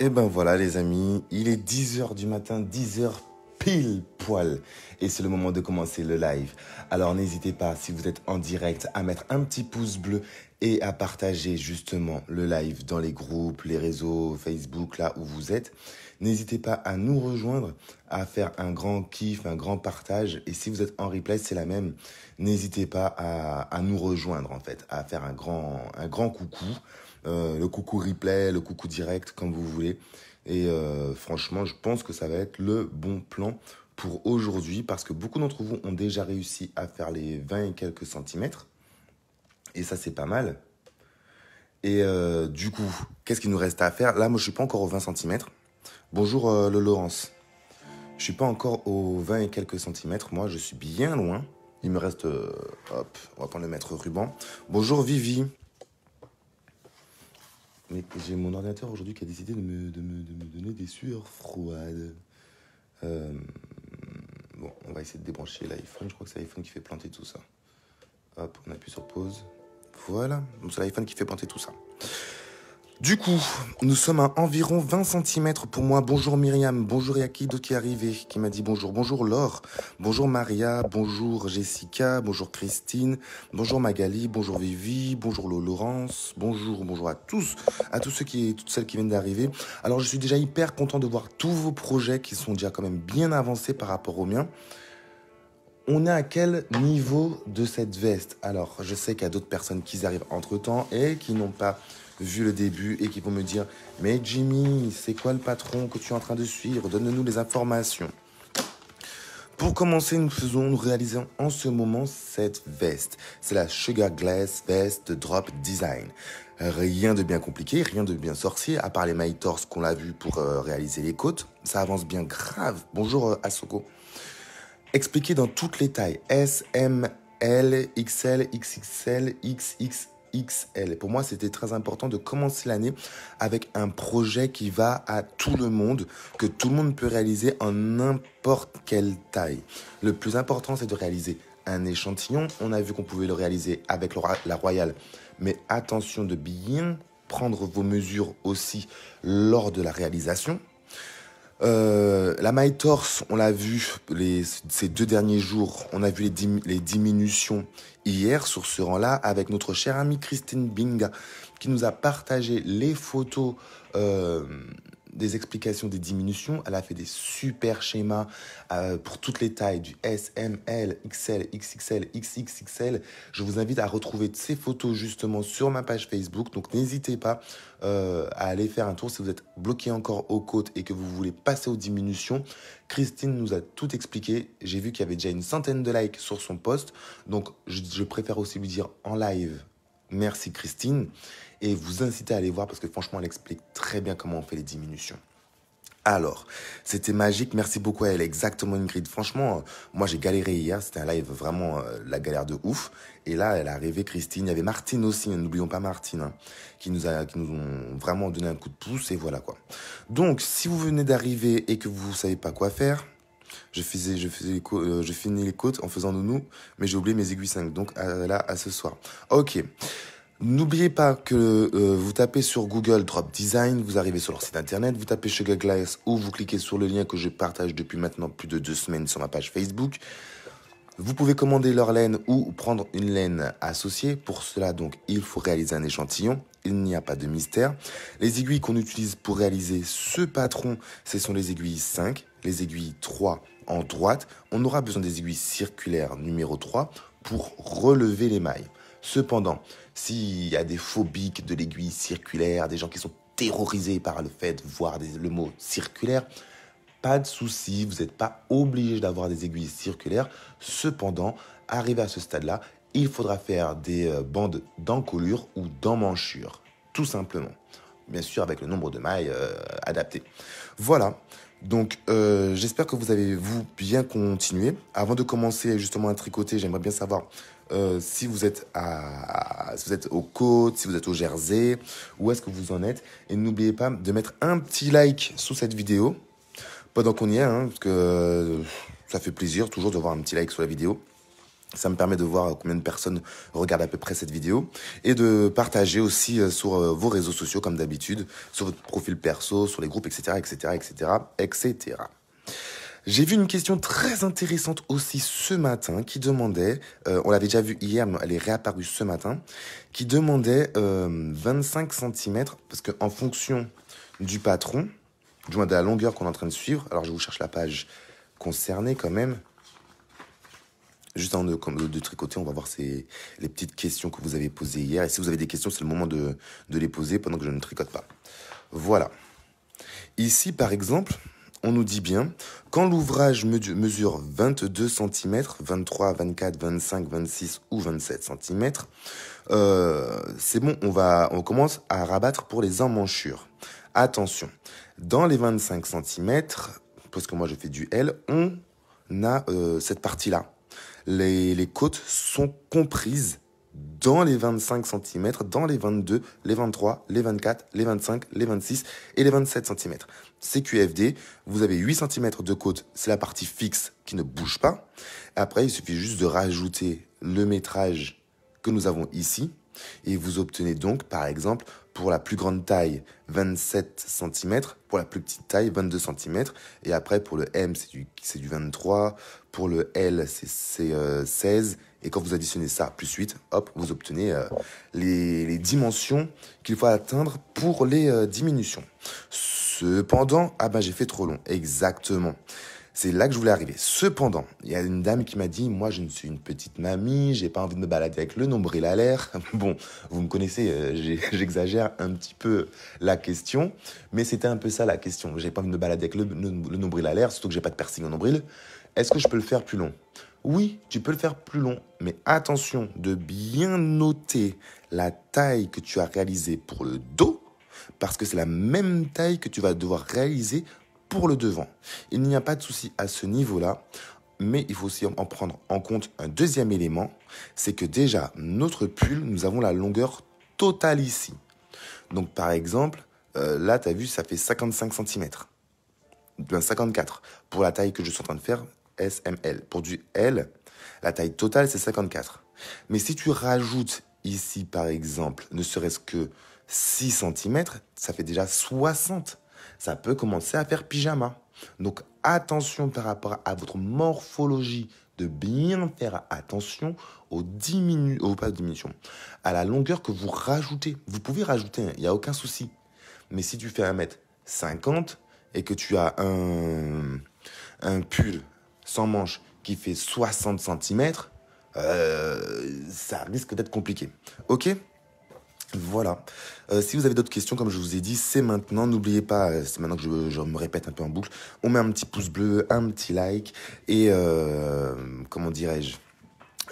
Et eh ben voilà les amis, il est 10h du matin, 10h pile poil. Et c'est le moment de commencer le live. Alors n'hésitez pas, si vous êtes en direct, à mettre un petit pouce bleu et à partager justement le live dans les groupes, les réseaux, Facebook, là où vous êtes. N'hésitez pas à nous rejoindre, à faire un grand kiff, un grand partage. Et si vous êtes en replay, c'est la même. N'hésitez pas à, à, nous rejoindre en fait, à faire un grand, un grand coucou. Euh, le coucou replay, le coucou direct, comme vous voulez. Et euh, franchement, je pense que ça va être le bon plan pour aujourd'hui parce que beaucoup d'entre vous ont déjà réussi à faire les 20 et quelques centimètres. Et ça, c'est pas mal. Et euh, du coup, qu'est-ce qu'il nous reste à faire Là, moi, je suis pas encore aux 20 centimètres Bonjour, le Laurence. Je suis pas encore aux 20 et quelques centimètres. Moi, je suis bien loin. Il me reste... hop, on va prendre le maître ruban. Bonjour, Vivi. Mais j'ai mon ordinateur aujourd'hui qui a décidé de me, donner des sueurs froides. Euh, bon, on va essayer de débrancher l'iPhone. Je crois que c'est l'iPhone qui fait planter tout ça. Hop, on appuie sur pause. Voilà, donc c'est l'iPhone qui fait planter tout ça. Du coup, nous sommes à environ 20 cm pour moi. Bonjour Myriam, bonjour Yaki, d'autres qui est arrivé, qui m'a dit bonjour, bonjour Laure, bonjour Maria, bonjour Jessica, bonjour Christine, bonjour Magali, bonjour Vivi, bonjour Laurence, bonjour, bonjour à tous, à tous ceux qui, toutes celles qui viennent d'arriver. Alors je suis déjà hyper content de voir tous vos projets qui sont déjà quand même bien avancés par rapport aux miens. On est à quel niveau de cette veste Alors, je sais qu'il y a d'autres personnes qui arrivent entre temps et qui n'ont pas vu le début et qui vont me dire Mais Jimmy, c'est quoi le patron que tu es en train de suivre Donne-nous les informations. Pour commencer, nous faisons, nous réalisons en ce moment cette veste. C'est la Sugar Glass Vest Drop Design. Rien de bien compliqué, rien de bien sorcier, à part les mailles Torse qu'on l'a vu pour euh, réaliser les côtes. Ça avance bien grave. Bonjour euh, Asoko. Expliqué dans toutes les tailles. S, M, L, XL, XXL, XXL. XL. pour moi, c'était très important de commencer l'année avec un projet qui va à tout le monde, que tout le monde peut réaliser en n'importe quelle taille. Le plus important, c'est de réaliser un échantillon. On a vu qu'on pouvait le réaliser avec la Royale. Mais attention de bien prendre vos mesures aussi lors de la réalisation. Euh, la maille torse, on l'a vu ces deux derniers jours, on a vu les, diminutions hier sur ce rang-là avec notre chère amie Christine Binga qui nous a partagé les photos euh, des explications des diminutions. Elle a fait des super schémas euh, pour toutes les tailles, du S, M, L, XL, XXL, XXXL. Je vous invite à retrouver ces photos justement sur ma page Facebook. Donc n'hésitez pas euh, à aller faire un tour si vous êtes bloqué encore aux côtes et que vous voulez passer aux diminutions. Christine nous a tout expliqué. J'ai vu qu'il y avait déjà une centaine de likes sur son post. Donc je préfère aussi lui dire en live merci Christine et vous inciter à aller voir parce que franchement, elle explique très bien comment on fait les diminutions. Alors, c'était magique. Merci beaucoup à elle. Exactement, Ingrid. Franchement, euh, moi, j'ai galéré hier. C'était un live vraiment euh, la galère de ouf. Et là, elle est arrivée, Christine. Il y avait Martine aussi. Hein, n'oublions pas Martine, hein, qui nous a, qui nous ont vraiment donné un coup de pouce. Et voilà, quoi. Donc, si vous venez d'arriver et que vous savez pas quoi faire, je faisais, je faisais euh, je finis les côtes en faisant nounou, mais j'ai oublié mes aiguilles 5. Donc, là, à ce soir. Ok. N'oubliez pas que euh, vous tapez sur Google Drop Design, vous arrivez sur leur site internet, vous tapez Sugar Glass ou vous cliquez sur le lien que je partage depuis maintenant plus de deux semaines sur ma page Facebook. Vous pouvez commander leur laine ou prendre une laine associée. Pour cela, donc, il faut réaliser un échantillon. Il n'y a pas de mystère. Les aiguilles qu'on utilise pour réaliser ce patron, ce sont les aiguilles 5, les aiguilles 3 en droite. On aura besoin des aiguilles circulaires numéro 3 pour relever les mailles. Cependant, s'il y a des phobiques de l'aiguille circulaire, des gens qui sont terrorisés par le fait de voir le mot circulaire, pas de souci, vous n'êtes pas obligé d'avoir des aiguilles circulaires. Cependant, arrivé à ce stade-là, il faudra faire des euh, bandes d'encolure ou d'emmanchure, tout simplement. Bien sûr, avec le nombre de mailles euh, adapté. Voilà. Donc, euh, j'espère que vous avez, vous, bien continué. Avant de commencer justement à tricoter, j'aimerais bien savoir euh, si vous êtes à, si vous êtes aux côtes, si vous êtes au Jersey, où est-ce que vous en êtes. Et n'oubliez pas de mettre un petit like sous cette vidéo, pendant qu'on y est, parce que euh, ça fait plaisir toujours de voir un petit like sur la vidéo. Ça me permet de voir combien de personnes regardent à peu près cette vidéo et de partager aussi euh, sur vos réseaux sociaux comme d'habitude, sur votre profil perso, sur les groupes, etc., etc., etc., etc. J'ai vu une question très intéressante aussi ce matin qui demandait, euh, on l'avait déjà vue hier, mais elle est réapparue ce matin, qui demandait 25 euh, cm, parce qu'en fonction du patron, du moins de la longueur qu'on est en train de suivre, alors je vous cherche la page concernée quand même, juste avant de, de, tricoter, on va voir les petites questions que vous avez posées hier. Et si vous avez des questions, c'est le moment de les poser pendant que je ne tricote pas. Voilà. Ici, par exemple, on nous dit bien, quand l'ouvrage mesure 22 cm, 23, 24, 25, 26 ou 27 cm, euh, c'est bon, on, va, on commence à rabattre pour les emmanchures. Attention, dans les 25 cm, parce que moi je fais du L, on a euh, cette partie-là. Les, les côtes sont comprises dans les 25 cm, dans les 22, les 23, les 24, les 25, les 26 et les 27 cm. CQFD, vous avez 8 cm de côte, c'est la partie fixe qui ne bouge pas. Après, il suffit juste de rajouter le métrage que nous avons ici et vous obtenez donc par exemple pour la plus grande taille 27 cm, pour la plus petite taille 22 cm, et après pour le M c'est du, c'est du 23, pour le L, c'est 16. Euh, Et quand vous additionnez ça, plus 8, hop, vous obtenez euh, les, dimensions qu'il faut atteindre pour les euh, diminutions. Cependant, ah ben j'ai fait trop long, exactement. C'est là que je voulais arriver. Cependant, il y a une dame qui m'a dit, moi je ne suis une petite mamie, j'ai pas envie de me balader avec le nombril à l'air. Bon, vous me connaissez, j'exagère un petit peu la question, mais c'était un peu ça la question. J'ai pas envie de me balader avec le, le nombril à l'air, surtout que j'ai pas de piercing au nombril. Est-ce que je peux le faire plus long Oui, tu peux le faire plus long, mais attention de bien noter la taille que tu as réalisée pour le dos, parce que c'est la même taille que tu vas devoir réaliser pour le devant. Il n'y a pas de souci à ce niveau-là, mais il faut aussi en prendre en compte un deuxième élément, c'est que déjà, notre pull, nous avons la longueur totale ici. Donc par exemple, euh, là, tu as vu, ça fait 55 cm. 54 pour la taille que je suis en train de faire SML. Pour du L, la taille totale, c'est 54. Mais si tu rajoutes ici, par exemple, ne serait-ce que 6 cm, ça fait déjà 60. Ça peut commencer à faire pyjama. Donc attention par rapport à votre morphologie, de bien faire attention aux oh, diminutions, diminution, à la longueur que vous rajoutez. Vous pouvez rajouter, hein, il n'y a aucun souci. Mais si tu fais 1 mètre 50 et que tu as un pull sans manche qui fait 60 cm, euh, ça risque d'être compliqué. Ok voilà. Euh, si vous avez d'autres questions, comme je vous ai dit, c'est maintenant. N'oubliez pas, euh, c'est maintenant que je, me répète un peu en boucle. On met un petit pouce bleu, un petit like et comment dirais-je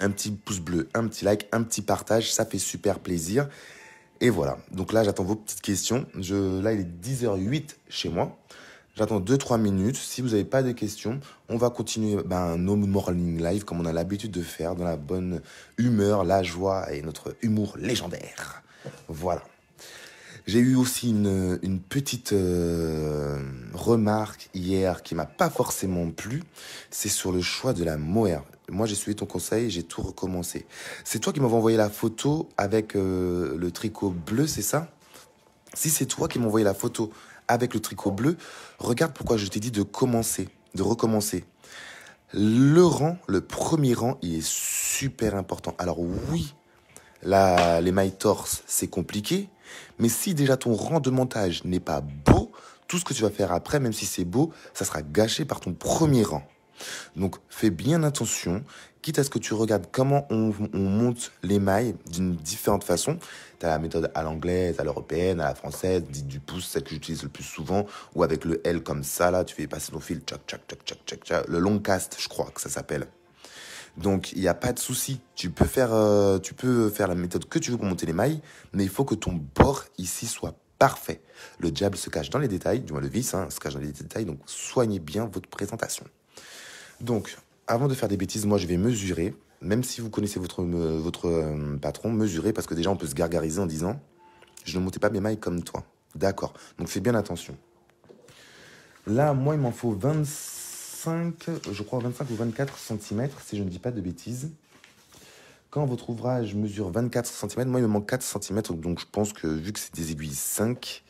Un petit pouce bleu, un petit like, un petit partage, ça fait super plaisir. Et voilà. Donc là, j'attends vos petites questions. Je, là, il est 10h08 chez moi. J'attends 2-3 minutes. Si vous n'avez pas de questions, on va continuer ben, nos morning live comme on a l'habitude de faire, dans la bonne humeur, la joie et notre humour légendaire. Voilà. J'ai eu aussi une, petite euh, remarque hier qui m'a pas forcément plu. C'est sur le choix de la mohair. Moi, j'ai suivi ton conseil, j'ai tout recommencé. C'est toi qui m'avais envoyé la photo avec euh, le tricot bleu, c'est ça Si c'est toi qui m'as envoyé la photo avec le tricot bleu, regarde pourquoi je t'ai dit de commencer, de recommencer. Le rang, le premier rang, il est super important. Alors oui, la, les mailles torse, c'est compliqué, mais si déjà ton rang de montage n'est pas beau, tout ce que tu vas faire après, même si c'est beau, ça sera gâché par ton premier rang. Donc fais bien attention quitte à ce que tu regardes comment on, monte les mailles d'une différente façon. Tu as la méthode à l'anglaise, à l'européenne, à la française, dite du pouce, celle que j'utilise le plus souvent, ou avec le L comme ça, là, tu fais passer ton fil, tchac, tchac, tchac, tchac, tchac, le long cast, je crois que ça s'appelle. Donc, il n'y a pas de souci. Tu peux faire, euh, tu peux faire la méthode que tu veux pour monter les mailles, mais il faut que ton bord ici soit parfait. Le diable se cache dans les détails, du moins le vice hein, se cache dans les détails, donc soignez bien votre présentation. Donc, avant de faire des bêtises, moi, je vais mesurer. Même si vous connaissez votre, votre euh, patron, mesurer, parce que déjà, on peut se gargariser en disant Je ne montais pas mes mailles comme toi. D'accord. Donc, fais bien attention. Là, moi, il m'en faut 25, je crois 25 ou 24 cm, si je ne dis pas de bêtises. Quand votre ouvrage mesure 24 cm, moi, il me manque 4 cm. Donc, je pense que vu que c'est des aiguilles 5,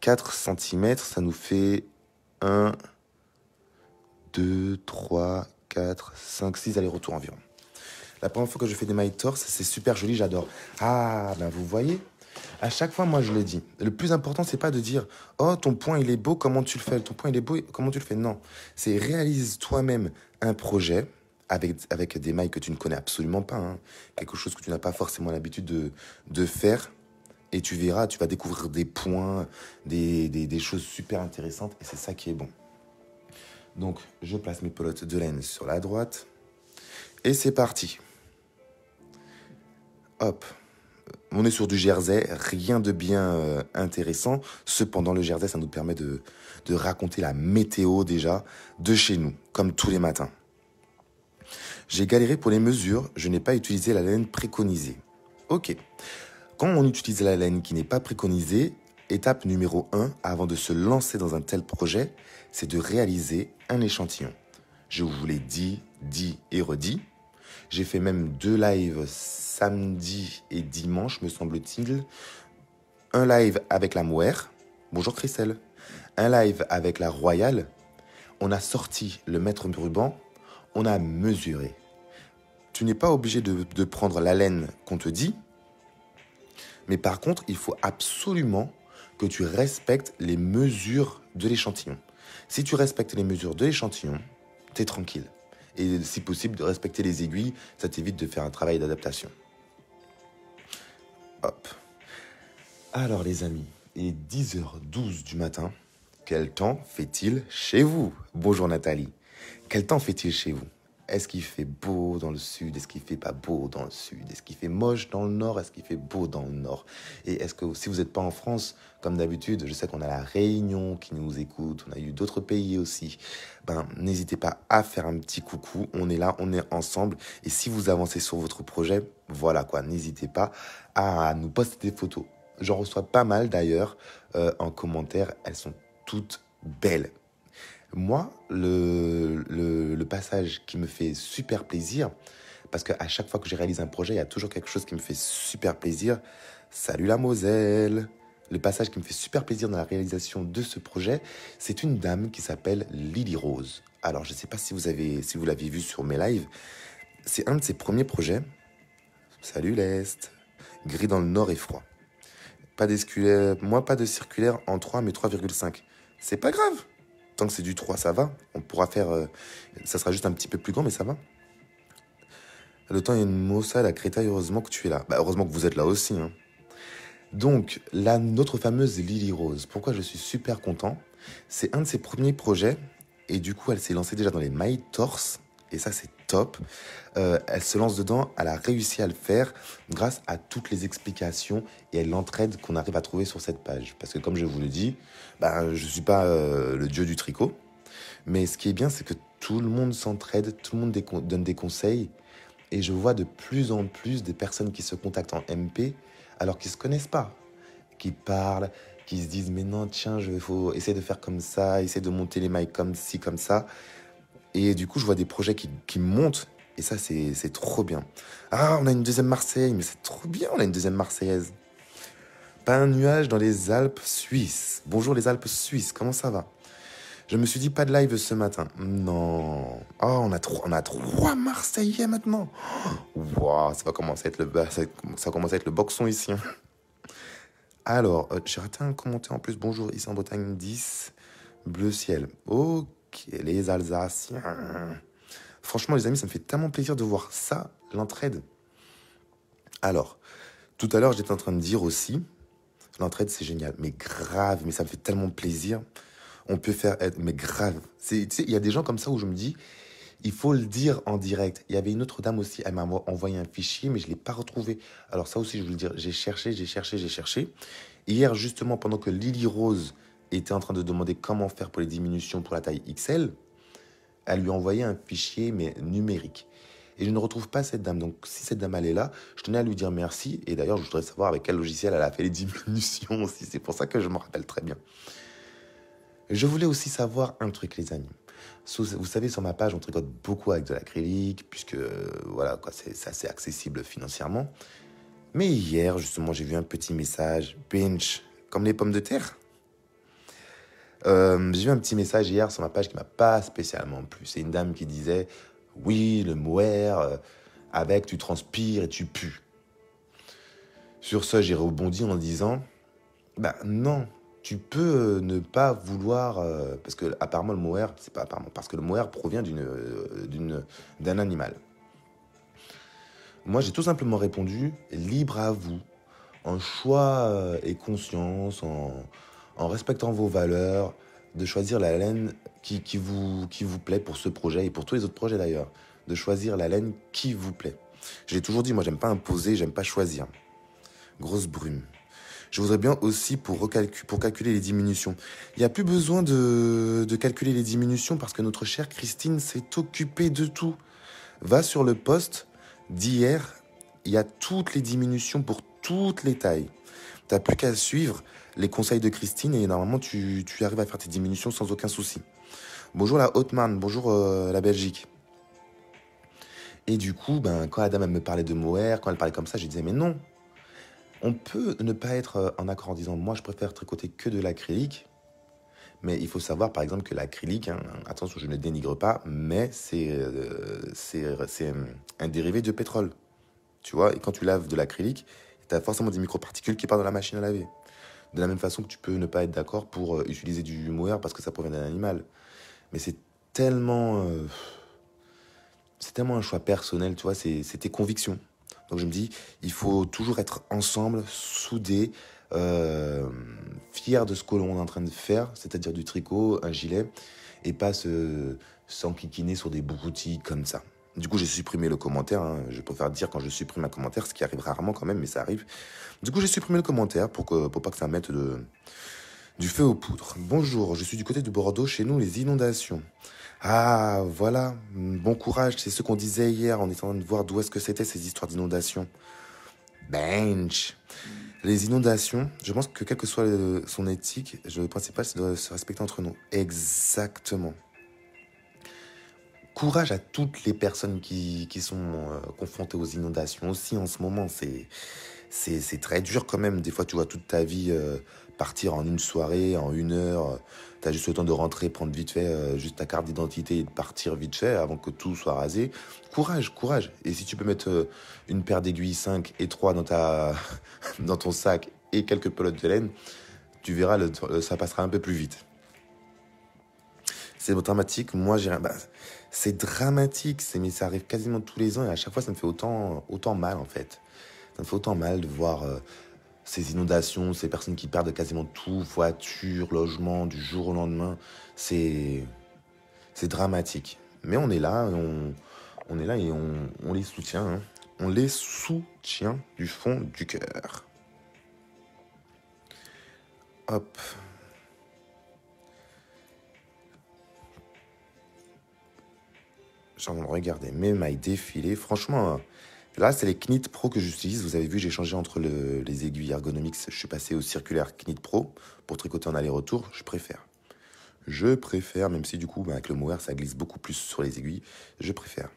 4 cm, ça nous fait 1, 2, 3, 4, 5, 6 allers-retours environ. La première fois que je fais des mailles Torse, c'est super joli, j'adore. Ah, ben vous voyez, à chaque fois, moi, je le dis. Le plus important, c'est pas de dire Oh, ton point, il est beau, comment tu le fais Ton point, il est beau, comment tu le fais Non. C'est réalise toi-même un projet avec, avec des mailles que tu ne connais absolument pas, hein. quelque chose que tu n'as pas forcément l'habitude de, faire. Et tu verras, tu vas découvrir des points, des choses super intéressantes. Et c'est ça qui est bon. Donc je place mes pelotes de laine sur la droite. Et c'est parti. Hop. On est sur du jersey, rien de bien euh, intéressant. Cependant, le jersey, ça nous permet de, de raconter la météo déjà de chez nous, comme tous les matins. J'ai galéré pour les mesures, je n'ai pas utilisé la laine préconisée. Ok. Quand on utilise la laine qui n'est pas préconisée, Étape numéro 1 avant de se lancer dans un tel projet, c'est de réaliser un échantillon. Je vous l'ai dit, dit et redit. J'ai fait même deux lives samedi et dimanche, me semble-t-il. Un live avec la Mouère. Bonjour Christelle. Un live avec la Royale. On a sorti le maître ruban. On a mesuré. Tu n'es pas obligé de, de prendre la laine qu'on te dit. Mais par contre, il faut absolument que tu respectes les mesures de l'échantillon. Si tu respectes les mesures de l'échantillon, t'es tranquille. Et si possible, de respecter les aiguilles, ça t'évite de faire un travail d'adaptation. Hop. Alors les amis, il est 10h12 du matin. Quel temps fait-il chez vous Bonjour Nathalie. Quel temps fait-il chez vous est-ce qu'il fait beau dans le sud Est-ce qu'il fait pas beau dans le sud Est-ce qu'il fait moche dans le nord Est-ce qu'il fait beau dans le nord Et est-ce que si vous n'êtes pas en France, comme d'habitude, je sais qu'on a la Réunion qui nous écoute, on a eu d'autres pays aussi. Ben n'hésitez pas à faire un petit coucou. On est là, on est ensemble. Et si vous avancez sur votre projet, voilà quoi, n'hésitez pas à nous poster des photos. J'en reçois pas mal d'ailleurs euh, en commentaire. Elles sont toutes belles. Moi, le, passage qui me fait super plaisir, parce qu'à chaque fois que j'ai réalise un projet, il y a toujours quelque chose qui me fait super plaisir. Salut la Moselle Le passage qui me fait super plaisir dans la réalisation de ce projet, c'est une dame qui s'appelle Lily Rose. Alors, je ne sais pas si vous l'avez vu sur mes lives. C'est un de ses premiers projets. Salut l'Est Gris dans le nord et froid. Pas moi, pas de circulaire en 3, mais 3,5. C'est pas grave Tant que c'est du 3, ça va. On pourra faire. Euh, ça sera juste un petit peu plus grand, mais ça va. Le temps a une maussade à Créta, heureusement que tu es là. Bah, heureusement que vous êtes là aussi. Hein. Donc, la, notre fameuse Lily Rose, pourquoi je suis super content C'est un de ses premiers projets, et du coup, elle s'est lancée déjà dans les My Torse, et ça, c'est top. Euh, elle se lance dedans, elle a réussi à le faire grâce à toutes les explications et à l'entraide qu'on arrive à trouver sur cette page. Parce que comme je vous le dis, ben, je ne suis pas euh, le dieu du tricot. Mais ce qui est bien, c'est que tout le monde s'entraide, tout le monde donne des conseils. Et je vois de plus en plus des personnes qui se contactent en MP alors qu'ils ne se connaissent pas, qui parlent, qui se disent mais non, tiens, il faut essayer de faire comme ça, essayer de monter les mailles comme ci, comme ça. Et du coup, je vois des projets qui, qui montent. Et ça, c'est trop bien. Ah, on a une deuxième Marseille, mais c'est trop bien, on a une deuxième Marseillaise. Pas un nuage dans les Alpes suisses. Bonjour les Alpes suisses, comment ça va Je me suis dit pas de live ce matin. Non. Oh, on a trois, on a trois Marseillais maintenant. Oh, waouh, ça va commencer à être le ça commence à être le boxon ici. Hein. Alors, euh, j'ai raté un commentaire en plus. Bonjour, ici en Bretagne 10, bleu ciel. Ok les Alsaciens. Franchement, les amis, ça me fait tellement plaisir de voir ça, l'entraide. Alors, tout à l'heure, j'étais en train de dire aussi, l'entraide, c'est génial, mais grave, mais ça me fait tellement plaisir. On peut faire être, mais grave. Tu sais, il y a des gens comme ça où je me dis, il faut le dire en direct. Il y avait une autre dame aussi, elle m'a envoyé un fichier, mais je ne l'ai pas retrouvé. Alors ça aussi, je veux dire, j'ai cherché, j'ai cherché, j'ai cherché. Hier, justement, pendant que Lily Rose était en train de demander comment faire pour les diminutions pour la taille XL, Elle lui envoyait un fichier mais numérique. Et je ne retrouve pas cette dame. Donc si cette dame elle est là, je tenais à lui dire merci. Et d'ailleurs, je voudrais savoir avec quel logiciel elle a fait les diminutions aussi. C'est pour ça que je me rappelle très bien. Je voulais aussi savoir un truc, les amis. Vous savez, sur ma page, on tricote beaucoup avec de l'acrylique, puisque euh, voilà, c'est assez accessible financièrement. Mais hier, justement, j'ai vu un petit message. Pinch, comme les pommes de terre. Euh, j'ai eu un petit message hier sur ma page qui m'a pas spécialement plu. C'est une dame qui disait Oui, le mohair, euh, avec tu transpires et tu pues. Sur ce, j'ai rebondi en disant ben non, tu peux euh, ne pas vouloir. parce que apparemment, le mohair, c'est pas apparemment, parce que le mohair provient d'un animal. Moi, j'ai tout simplement répondu Libre à vous, en choix et conscience, en en respectant vos valeurs, de choisir la laine qui, vous, qui vous plaît pour ce projet et pour tous les autres projets d'ailleurs. De choisir la laine qui vous plaît. j'ai toujours dit, moi j'aime pas imposer, j'aime pas choisir. Grosse brume. Je voudrais bien aussi pour, calculer les diminutions. Il n'y a plus besoin de, de calculer les diminutions parce que notre chère Christine s'est occupée de tout. Va sur le poste d'hier, il y a toutes les diminutions pour toutes les tailles. T'as plus qu'à suivre les conseils de Christine et normalement tu, arrives à faire tes diminutions sans aucun souci. Bonjour la haute bonjour euh, la Belgique. Et du coup, ben, quand Adam elle me parlait de Moer, quand elle parlait comme ça, je disais mais non. On peut ne pas être euh, en accord en disant moi je préfère tricoter que de l'acrylique, mais il faut savoir par exemple que l'acrylique, hein, attention je ne dénigre pas, mais euh, c'est un dérivé de pétrole. Tu vois, et quand tu laves de l'acrylique, tu as forcément des micro-particules qui partent dans la machine à laver. De la même façon que tu peux ne pas être d'accord pour euh, utiliser du mohair parce que ça provient d'un animal. Mais c'est tellement. Euh, c'est tellement un choix personnel, tu vois, c'est tes convictions. Donc je me dis, il faut toujours être ensemble, soudés, euh, fiers de ce que l'on est en train de faire, c'est-à-dire du tricot, un gilet, et pas se s'enquiquiner sur des broutilles comme ça. Du coup, j'ai supprimé le commentaire. Hein. Je préfère dire quand je supprime un commentaire, ce qui arrive rarement quand même, mais ça arrive. Du coup, j'ai supprimé le commentaire pour, que, pour pas que ça mette du feu aux poudres. Bonjour, je suis du côté de Bordeaux. Chez nous, les inondations. Ah, voilà. Bon courage. C'est ce qu'on disait hier en train de voir d'où est-ce que c'était ces histoires d'inondations. Bench. Les inondations, je pense que quelle que soit son éthique, le principal, c'est de se respecter entre nous. Exactement courage à toutes les personnes qui, sont euh, confrontées aux inondations aussi en ce moment. C'est, c'est, très dur quand même. Des fois, tu vois toute ta vie euh, partir en une soirée, en une heure. Tu as juste le temps de rentrer, prendre vite fait euh, juste ta carte d'identité et de partir vite fait avant que tout soit rasé. Courage, courage. Et si tu peux mettre une paire d'aiguilles 5 et 3 dans, ta, dans ton sac et quelques pelotes de laine, tu verras, ça passera un peu plus vite c'est dramatique. Moi, j'ai bah, c'est dramatique, mais ça arrive quasiment tous les ans et à chaque fois, ça me fait autant, autant mal en fait. Ça me fait autant mal de voir euh, ces inondations, ces personnes qui perdent quasiment tout, voiture, logement, du jour au lendemain. C'est, dramatique. Mais on est là, on, est là et on, les soutient. Hein. On les soutient du fond du cœur. Hop. Regardez, mes mailles regarder. franchement, euh, là, c'est les Knit Pro que j'utilise. Vous avez vu, j'ai changé entre les aiguilles ergonomiques. Je suis passé au circulaire Knit Pro pour tricoter en aller-retour. Je préfère. Je préfère, même si du coup, avec le mohair, ça glisse beaucoup plus sur les aiguilles. Je préfère.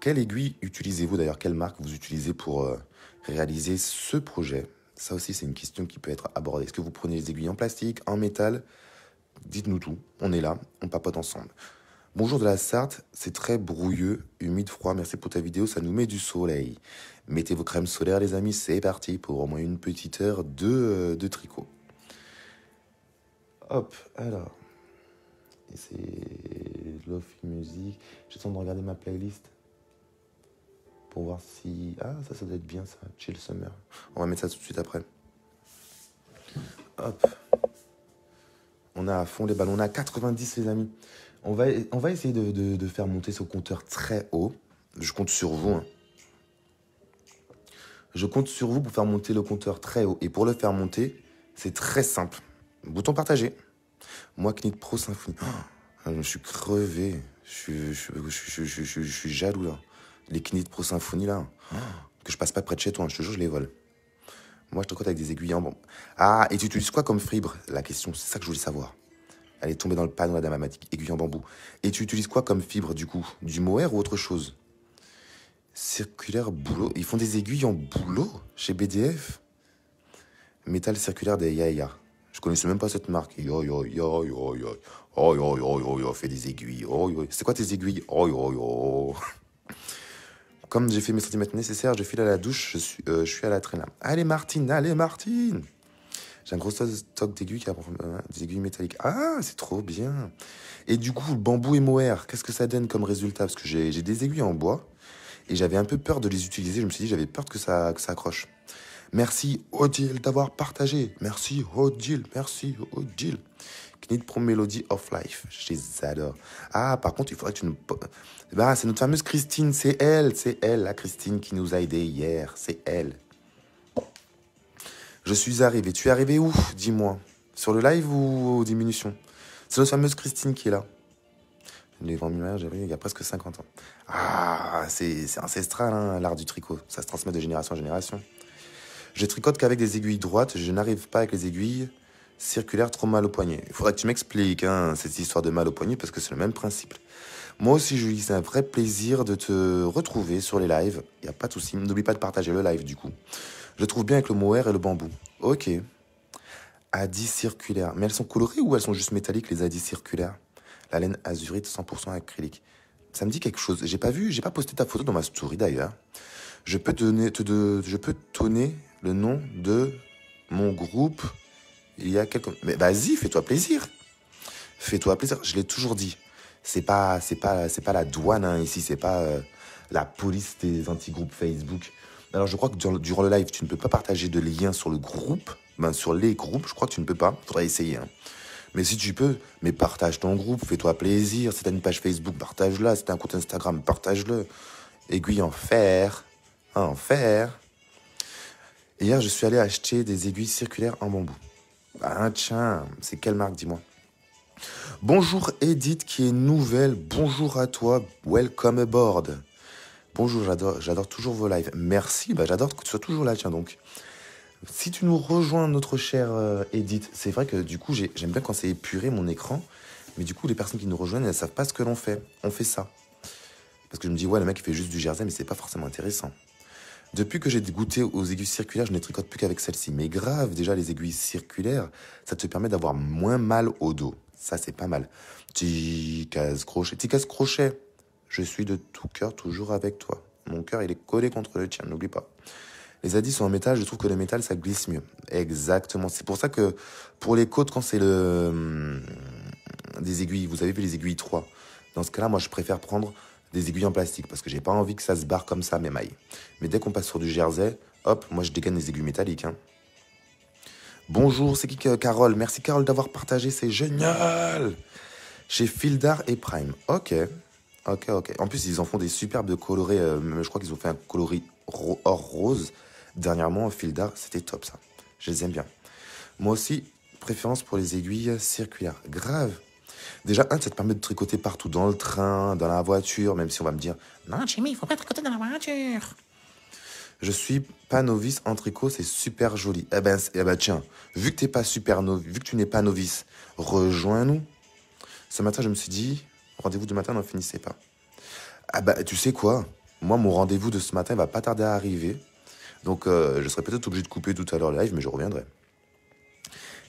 Quelle aiguille utilisez-vous d'ailleurs Quelle marque vous utilisez pour euh, réaliser ce projet Ça aussi, c'est une question qui peut être abordée. Est-ce que vous prenez les aiguilles en plastique, en métal Dites-nous tout. On est là, on papote ensemble. Bonjour de la Sarthe, c'est très brouilleux, humide, froid, merci pour ta vidéo, ça nous met du soleil. Mettez vos crèmes solaires les amis, c'est parti pour au moins une petite heure de, euh, de tricot. Hop, alors, c'est Love Music, j'attends de regarder ma playlist pour voir si... Ah ça, ça doit être bien ça, Chill Summer. On va mettre ça tout de suite après. Hop. On a à fond les ballons, on a 90 les amis. On va, on va essayer de, faire monter ce compteur très haut. Je compte sur vous. Hein. Je compte sur vous pour faire monter le compteur très haut. Et pour le faire monter, c'est très simple. Bouton partager. Moi, Knit Pro Symphonie. Oh, je suis crevé. Je suis, jaloux là. Les Knit Pro Symphonie, là. Oh, que je passe pas près de chez toi, hein. je te jure, je les vole. Moi, je te compte avec des aiguilles. Ah, et tu utilises quoi comme fibre La question, c'est ça que je voulais savoir. Elle est tombée dans le panneau, la dame à aiguille en bambou. Et tu utilises quoi comme fibre, du coup Du mohair ou autre chose Circulaire boulot. Ils font des aiguilles en boulot chez BDF Métal circulaire des Yaya. Je connaissais même pas cette marque. Yo yo yo yo yo. Oh yo yo yo yo. Fais des aiguilles. Oh yo. C'est quoi tes aiguilles Oh yo yo. Comme j'ai fait mes centimètres nécessaires, je file à la douche. Je suis, euh, je suis à la traîne. Allez Martine, allez Martine. J'ai un gros stock d'aiguilles, euh, des aiguilles métalliques. Ah, c'est trop bien. Et du coup, bambou et mohair, qu'est-ce que ça donne comme résultat Parce que j'ai des aiguilles en bois et j'avais un peu peur de les utiliser. Je me suis dit, j'avais peur que ça, que ça accroche. Merci Odile d'avoir partagé. Merci Odile, merci Odile. Knit Pro Melody of Life. Je les adore. Ah, par contre, il faudrait que tu nous. Bah, c'est notre fameuse Christine, c'est elle, c'est elle, la Christine qui nous a aidés hier. C'est elle. Je suis arrivé. Tu es arrivé où Dis-moi. Sur le live ou aux diminutions C'est la fameuse Christine qui est là. Les grands milliards, j'ai vu il y a presque 50 ans. Ah, c'est ancestral, hein, l'art du tricot. Ça se transmet de génération en génération. Je tricote qu'avec des aiguilles droites. Je n'arrive pas avec les aiguilles circulaires trop mal au poignet. Il faudrait que tu m'expliques hein, cette histoire de mal au poignet parce que c'est le même principe. Moi aussi, Julie, c'est un vrai plaisir de te retrouver sur les lives. Il n'y a pas de souci. N'oublie pas de partager le live, du coup. Je trouve bien avec le mohair et le bambou. Ok. Adis circulaire. Mais elles sont colorées ou elles sont juste métalliques, les adis circulaires La laine azurite 100% acrylique. Ça me dit quelque chose. J'ai pas vu, j'ai pas posté ta photo dans ma story d'ailleurs. Je peux donner, te, de, je peux tonner le nom de mon groupe il y a quelques. Mais vas-y, fais-toi plaisir. Fais-toi plaisir. Je l'ai toujours dit. C'est pas, c'est pas, c'est pas la douane ici. Hein, ici. C'est pas euh, la police des anti-groupes Facebook. Alors je crois que durant, le live, tu ne peux pas partager de liens sur le groupe, ben, sur les groupes, je crois que tu ne peux pas. Faudra essayer. Hein. Mais si tu peux, mais partage ton groupe, fais-toi plaisir. Si t'as une page Facebook, partage-la. Si un compte Instagram, partage-le. Aiguille en fer, hein, en fer. hier, je suis allé acheter des aiguilles circulaires en bambou. Ah tiens, c'est quelle marque, dis-moi. Bonjour Edith qui est nouvelle, bonjour à toi, welcome aboard. Bonjour, j'adore, j'adore toujours vos lives. Merci, bah, j'adore que tu sois toujours là, tiens donc. Si tu nous rejoins, notre chère euh, Edith, c'est vrai que du coup, j'aime bien quand c'est épuré mon écran, mais du coup, les personnes qui nous rejoignent, elles ne savent pas ce que l'on fait. On fait ça. Parce que je me dis, ouais, le mec, il fait juste du jersey, mais c'est pas forcément intéressant. Depuis que j'ai goûté aux aiguilles circulaires, je ne tricote plus qu'avec celle-ci. Mais grave, déjà, les aiguilles circulaires, ça te permet d'avoir moins mal au dos. Ça, c'est pas mal. Petit casse-crochet. Petit casse-crochet. Je suis de tout cœur toujours avec toi. Mon cœur, il est collé contre le tien, n'oublie pas. Les hadiths sont en métal, je trouve que le métal, ça glisse mieux. Exactement. C'est pour ça que pour les côtes, quand c'est le... Hum, des aiguilles, vous avez vu les aiguilles 3. Dans ce cas-là, moi, je préfère prendre des aiguilles en plastique parce que j'ai pas envie que ça se barre comme ça, mes mailles. Mais dès qu'on passe sur du jersey, hop, moi, je dégaine les aiguilles métalliques. Hein. Bonjour, c'est qui euh, Carole Merci Carole d'avoir partagé, c'est génial Chez Fildar et Prime. Ok. Ok, ok. En plus, ils en font des superbes colorés. Euh, je crois qu'ils ont fait un coloris or rose dernièrement au fil d'art. C'était top, ça. Je les aime bien. Moi aussi, préférence pour les aiguilles circulaires. Grave. Déjà, un, ça te permet de tricoter partout, dans le train, dans la voiture, même si on va me dire Non, Jimmy, il faut pas tricoter dans la voiture. Je suis pas novice en tricot, c'est super joli. Eh ben, eh ben tiens, vu que pas super novice, vu que tu n'es pas novice, rejoins-nous. Ce matin, je me suis dit, rendez-vous du matin n'en finissait pas. Ah bah tu sais quoi Moi mon rendez-vous de ce matin va pas tarder à arriver. Donc euh, je serai peut-être obligé de couper tout à l'heure le live, mais je reviendrai.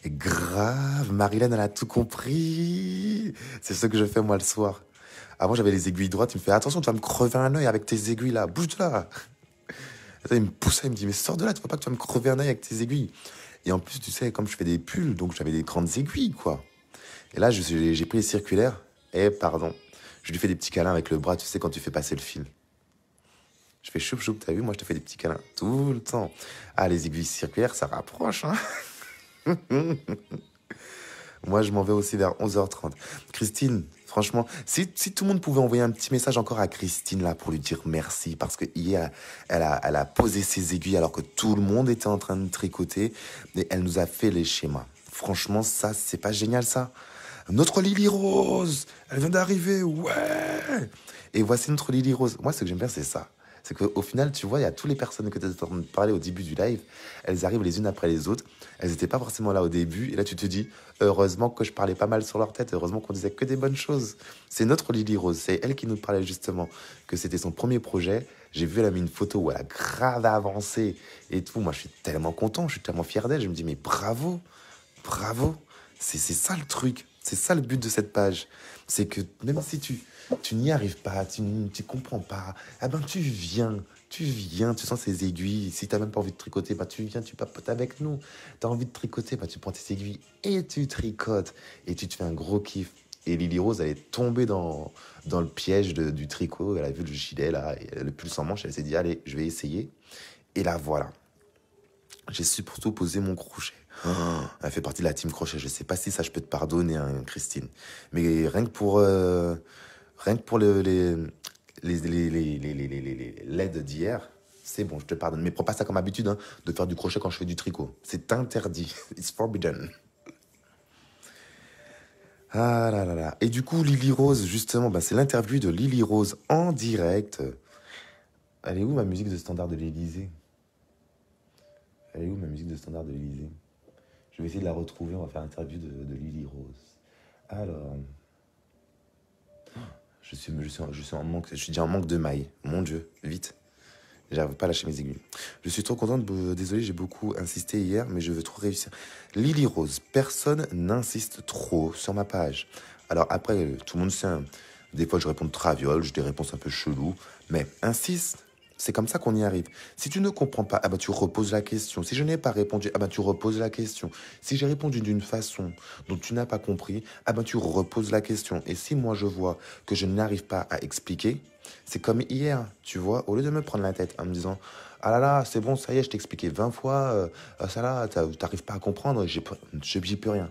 Et grave, Marilyn, elle a tout compris. C'est ce que je fais moi le soir. Avant, j'avais les aiguilles droites. Il me fait attention, tu vas me crever un oeil avec tes aiguilles là. Bouge de là. il me poussait, il me dit mais sors de là, tu vois pas que tu vas me crever un oeil avec tes aiguilles. Et en plus, tu sais, comme je fais des pulls, donc j'avais des grandes aiguilles quoi. Et là, j'ai pris les circulaires eh, pardon. Je lui fais des petits câlins avec le bras, tu sais, quand tu fais passer le fil. Je fais choup choup, t'as vu, moi je te fais des petits câlins tout le temps. Ah, les aiguilles circulaires, ça rapproche, hein Moi, je m'en vais aussi vers 11h30. Christine, franchement, si, tout le monde pouvait envoyer un petit message encore à Christine là pour lui dire merci, parce que elle a, elle a posé ses aiguilles alors que tout le monde était en train de tricoter, et elle nous a fait les schémas. Franchement, ça, c'est pas génial ça notre Lily Rose, elle vient d'arriver, ouais Et voici notre Lily Rose. Moi, ce que j'aime bien, c'est ça. C'est qu'au final, tu vois, il y a toutes les personnes que tu as parler au début du live, elles arrivent les unes après les autres. Elles n'étaient pas forcément là au début. Et là, tu te dis, heureusement que je parlais pas mal sur leur tête, heureusement qu'on disait que des bonnes choses. C'est notre Lily Rose, c'est elle qui nous parlait justement que c'était son premier projet. J'ai vu, elle a mis une photo où elle a grave avancé et tout. Moi, je suis tellement content, je suis tellement fier d'elle. Je me dis, mais bravo, bravo. C'est ça le truc. C'est ça le but de cette page. C'est que même si tu, tu n'y arrives pas, tu ne comprends pas, ah ben tu viens, tu viens, tu sens ces aiguilles. Si tu n'as même pas envie de tricoter, bah tu viens, tu papotes avec nous. Tu as envie de tricoter, pas bah, tu prends tes aiguilles et tu tricotes. Et tu te fais un gros kiff. Et Lily Rose, elle est tombée dans, dans le piège du tricot. Elle a vu le gilet, là, le pull sans manche. Elle s'est dit, allez, je vais essayer. Et là, voilà. J'ai surtout posé mon crochet. Ah. elle fait partie de la team crochet. Je sais pas si ça, je peux te pardonner, hein, Christine. Mais rien que pour, euh, rien que pour les, les, les, les d'hier, c'est bon, je te pardonne. Mais prends pas ça comme habitude hein, de faire du crochet quand je fais du tricot. C'est interdit. It's forbidden. Ah là là là. Et du coup, Lily Rose, justement, bah, c'est l'interview de Lily Rose en direct. Elle est où ma musique de standard de l'Elysée Elle est où ma musique de standard de l'Elysée vais essayer de la retrouver. On va faire l'interview de, de Lily Rose. Alors. Je suis, je, suis, je en manque, je suis déjà en manque de mailles. Mon Dieu, vite. J'arrive pas lâcher mes aiguilles. Je suis trop contente. Euh, désolé, j'ai beaucoup insisté hier, mais je veux trop réussir. Lily Rose, personne n'insiste trop sur ma page. Alors après, tout le monde sait. Hein, des fois, je réponds traviole, j'ai des réponses un peu cheloues. Mais insiste, c'est comme ça qu'on y arrive. Si tu ne comprends pas, ah bah tu reposes la question. Si je n'ai pas répondu, ah bah tu reposes la question. Si j'ai répondu d'une façon dont tu n'as pas compris, ah bah, tu reposes la question. Et si moi je vois que je n'arrive pas à expliquer, c'est comme hier, tu vois, au lieu de me prendre la tête en me disant ah là là, c'est bon, ça y est, je t'ai expliqué 20 fois, euh, ah ça là, n'arrives pas à comprendre, je j'y plus rien.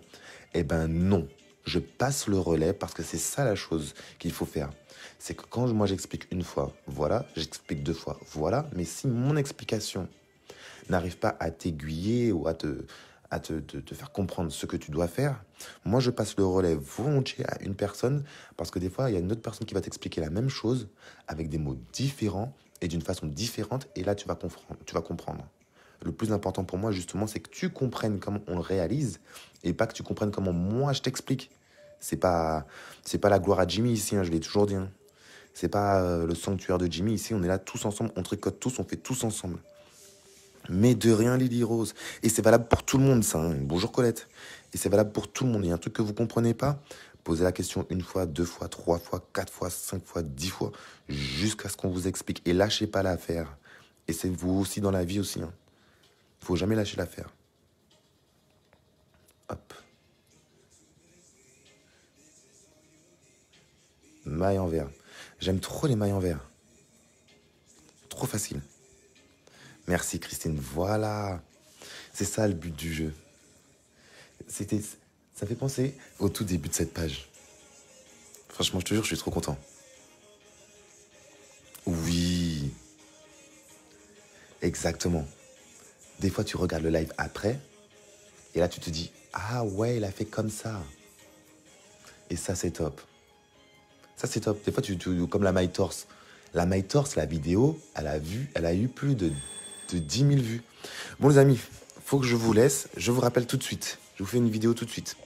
Eh ben non, je passe le relais parce que c'est ça la chose qu'il faut faire. C'est que quand moi j'explique une fois, voilà, j'explique deux fois, voilà, mais si mon explication n'arrive pas à t'aiguiller ou à te, faire comprendre ce que tu dois faire. Moi, je passe le relais volontiers à une personne parce que des fois, il y a une autre personne qui va t'expliquer la même chose avec des mots différents et d'une façon différente. Et là, tu vas comprendre. Le plus important pour moi, justement, c'est que tu comprennes comment on le réalise et pas que tu comprennes comment moi je t'explique. C'est pas, c'est pas la gloire à Jimmy ici, hein, je l'ai toujours dit. Ce hein. C'est pas euh, le sanctuaire de Jimmy ici, on est là tous ensemble, on tricote tous, on fait tous ensemble. Mais de rien, Lily Rose. Et c'est valable pour tout le monde, ça. Hein. Bonjour Colette. Et c'est valable pour tout le monde. Il y a un truc que vous comprenez pas, posez la question une fois, deux fois, trois fois, quatre fois, cinq fois, dix fois, jusqu'à ce qu'on vous explique. Et lâchez pas l'affaire. Et c'est vous aussi dans la vie aussi. Hein. Faut jamais lâcher l'affaire. Hop. Maille en verre. J'aime trop les mailles en verre. Trop facile. Merci Christine. Voilà. C'est ça le but du jeu. C'était, ça fait penser au tout début de cette page. Franchement, je te jure, je suis trop content. Oui. Exactement. Des fois, tu regardes le live après, et là, tu te dis, ah ouais, il a fait comme ça. Et ça, c'est top. Ça, c'est top. Des fois, tu, comme la MyTorse. La MyTorse, la vidéo, elle a, vu, elle a eu plus de, 10 000 vues. Bon, les amis, faut que je vous laisse. Je vous rappelle tout de suite. Je vous fais une vidéo tout de suite.